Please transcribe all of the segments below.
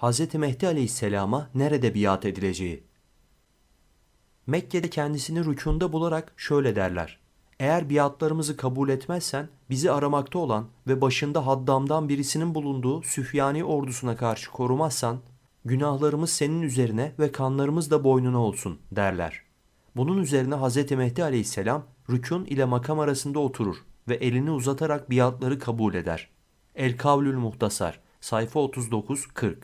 Hz. Mehdi Aleyhisselam'a nerede biat edileceği. Mekke'de kendisini rükunda bularak şöyle derler. Eğer biatlarımızı kabul etmezsen bizi aramakta olan ve başında haddamdan birisinin bulunduğu Süfyani ordusuna karşı korumazsan günahlarımız senin üzerine ve kanlarımız da boynuna olsun derler. Bunun üzerine Hz. Mehdi aleyhisselam rükun ile makam arasında oturur ve elini uzatarak biatları kabul eder. El Kavlül Muhtasar sayfa 39-40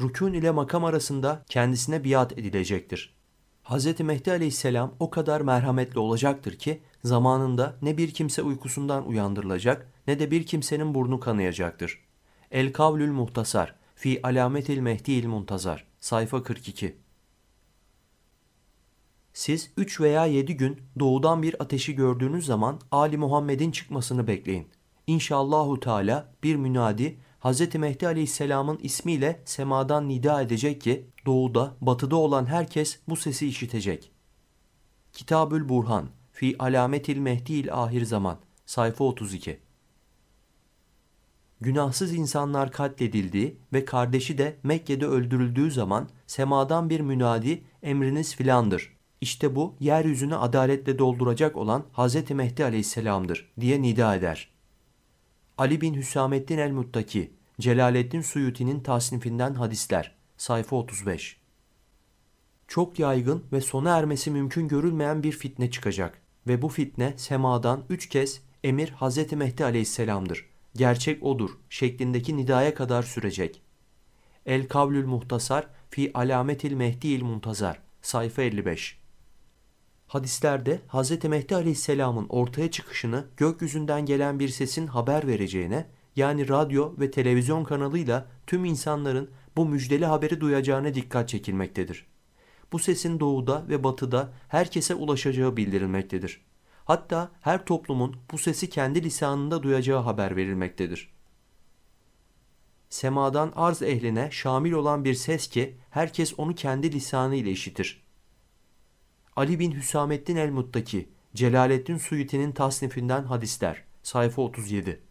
rükun ile makam arasında kendisine biat edilecektir. Hz. Mehdi aleyhisselam o kadar merhametli olacaktır ki zamanında ne bir kimse uykusundan uyandırılacak ne de bir kimsenin burnu kanayacaktır. El Kavlül Muhtasar Fi Alametil Mehdiil Muntazar Sayfa 42 Siz 3 veya 7 gün doğudan bir ateşi gördüğünüz zaman Ali Muhammed'in çıkmasını bekleyin. İnşallahu Teala bir münadi Hz. Mehdi Aleyhisselam'ın ismiyle semadan nida edecek ki doğuda, batıda olan herkes bu sesi işitecek. Kitabül Burhan Fi Alametil Mehdi'il Ahir Zaman Sayfa 32 Günahsız insanlar katledildiği ve kardeşi de Mekke'de öldürüldüğü zaman semadan bir münadi emriniz filandır. İşte bu yeryüzünü adaletle dolduracak olan Hz. Mehdi aleyhisselamdır diye nida eder. Ali bin Hüsamettin el-Muttaki Celaleddin Suyuti'nin tasnifinden hadisler sayfa 35 Çok yaygın ve sona ermesi mümkün görülmeyen bir fitne çıkacak ve bu fitne semadan üç kez emir Hazreti Mehdi aleyhisselamdır. Gerçek odur şeklindeki nidaya kadar sürecek. El Kavlül Muhtasar fi Alametil Mehdi'il Muntazar sayfa 55 Hadislerde Hz. Mehdi Aleyhisselam'ın ortaya çıkışını gökyüzünden gelen bir sesin haber vereceğine yani radyo ve televizyon kanalıyla tüm insanların bu müjdeli haberi duyacağına dikkat çekilmektedir. Bu sesin doğuda ve batıda herkese ulaşacağı bildirilmektedir. Hatta her toplumun bu sesi kendi lisanında duyacağı haber verilmektedir. Semadan arz ehline şamil olan bir ses ki herkes onu kendi lisanı ile işitir. Ali bin Hüsamettin el-Muttaki, Celaleddin Suyuti'nin tasnifinden hadisler, sayfa 37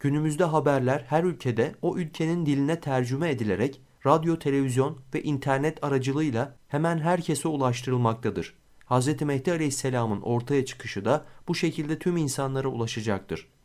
Günümüzde haberler her ülkede o ülkenin diline tercüme edilerek radyo, televizyon ve internet aracılığıyla hemen herkese ulaştırılmaktadır. Hz. Mehdi Aleyhisselam'ın ortaya çıkışı da bu şekilde tüm insanlara ulaşacaktır.